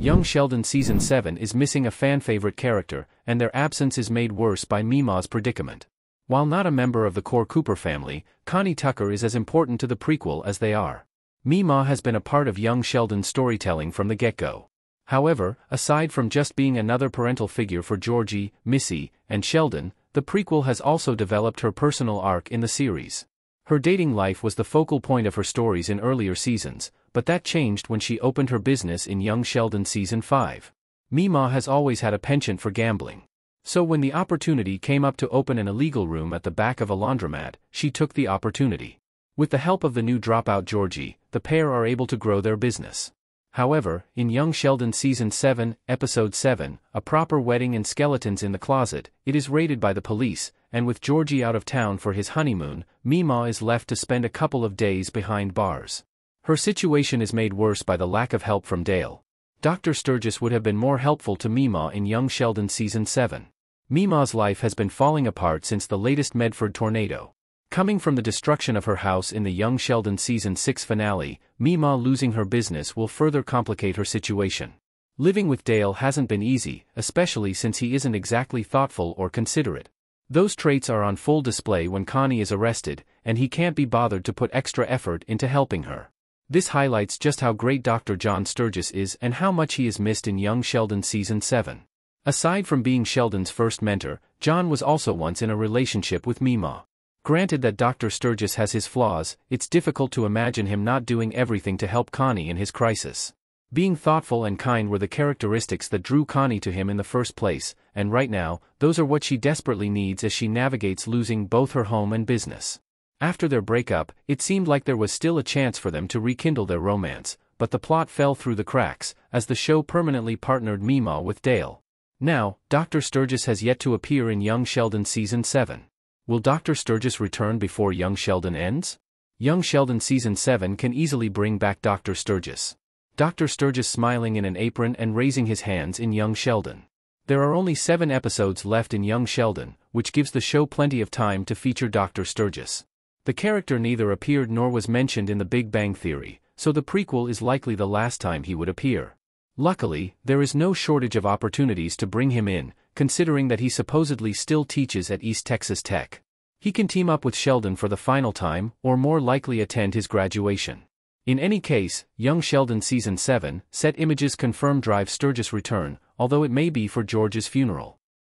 Young Sheldon Season 7 is missing a fan favorite character, and their absence is made worse by Mima's predicament. While not a member of the core Cooper family, Connie Tucker is as important to the prequel as they are. Mima has been a part of young Sheldon's storytelling from the get-go. However, aside from just being another parental figure for Georgie, Missy, and Sheldon, the prequel has also developed her personal arc in the series. Her dating life was the focal point of her stories in earlier seasons, but that changed when she opened her business in Young Sheldon Season 5. Mima has always had a penchant for gambling. So when the opportunity came up to open an illegal room at the back of a laundromat, she took the opportunity. With the help of the new dropout Georgie, the pair are able to grow their business. However, in Young Sheldon Season 7, Episode 7, A Proper Wedding and Skeletons in the Closet, it is raided by the police, and with Georgie out of town for his honeymoon, Mima is left to spend a couple of days behind bars. Her situation is made worse by the lack of help from Dale. Dr. Sturgis would have been more helpful to Mima in Young Sheldon Season 7. Mima's life has been falling apart since the latest Medford tornado. Coming from the destruction of her house in the Young Sheldon season 6 finale, Mima losing her business will further complicate her situation. Living with Dale hasn't been easy, especially since he isn't exactly thoughtful or considerate. Those traits are on full display when Connie is arrested, and he can't be bothered to put extra effort into helping her. This highlights just how great Dr. John Sturgis is and how much he is missed in Young Sheldon Season 7. Aside from being Sheldon's first mentor, John was also once in a relationship with Mima. Granted that Dr. Sturgis has his flaws, it's difficult to imagine him not doing everything to help Connie in his crisis. Being thoughtful and kind were the characteristics that drew Connie to him in the first place, and right now, those are what she desperately needs as she navigates losing both her home and business. After their breakup, it seemed like there was still a chance for them to rekindle their romance, but the plot fell through the cracks, as the show permanently partnered Mima with Dale. Now, Dr. Sturgis has yet to appear in Young Sheldon Season 7. Will Dr. Sturgis return before Young Sheldon ends? Young Sheldon Season 7 can easily bring back Dr. Sturgis. Dr. Sturgis smiling in an apron and raising his hands in Young Sheldon. There are only seven episodes left in Young Sheldon, which gives the show plenty of time to feature Dr. Sturgis. The character neither appeared nor was mentioned in The Big Bang Theory, so the prequel is likely the last time he would appear. Luckily, there is no shortage of opportunities to bring him in, considering that he supposedly still teaches at East Texas Tech. He can team up with Sheldon for the final time, or more likely attend his graduation. In any case, Young Sheldon Season 7, Set Images confirm Drive Sturgis' return, although it may be for George's funeral.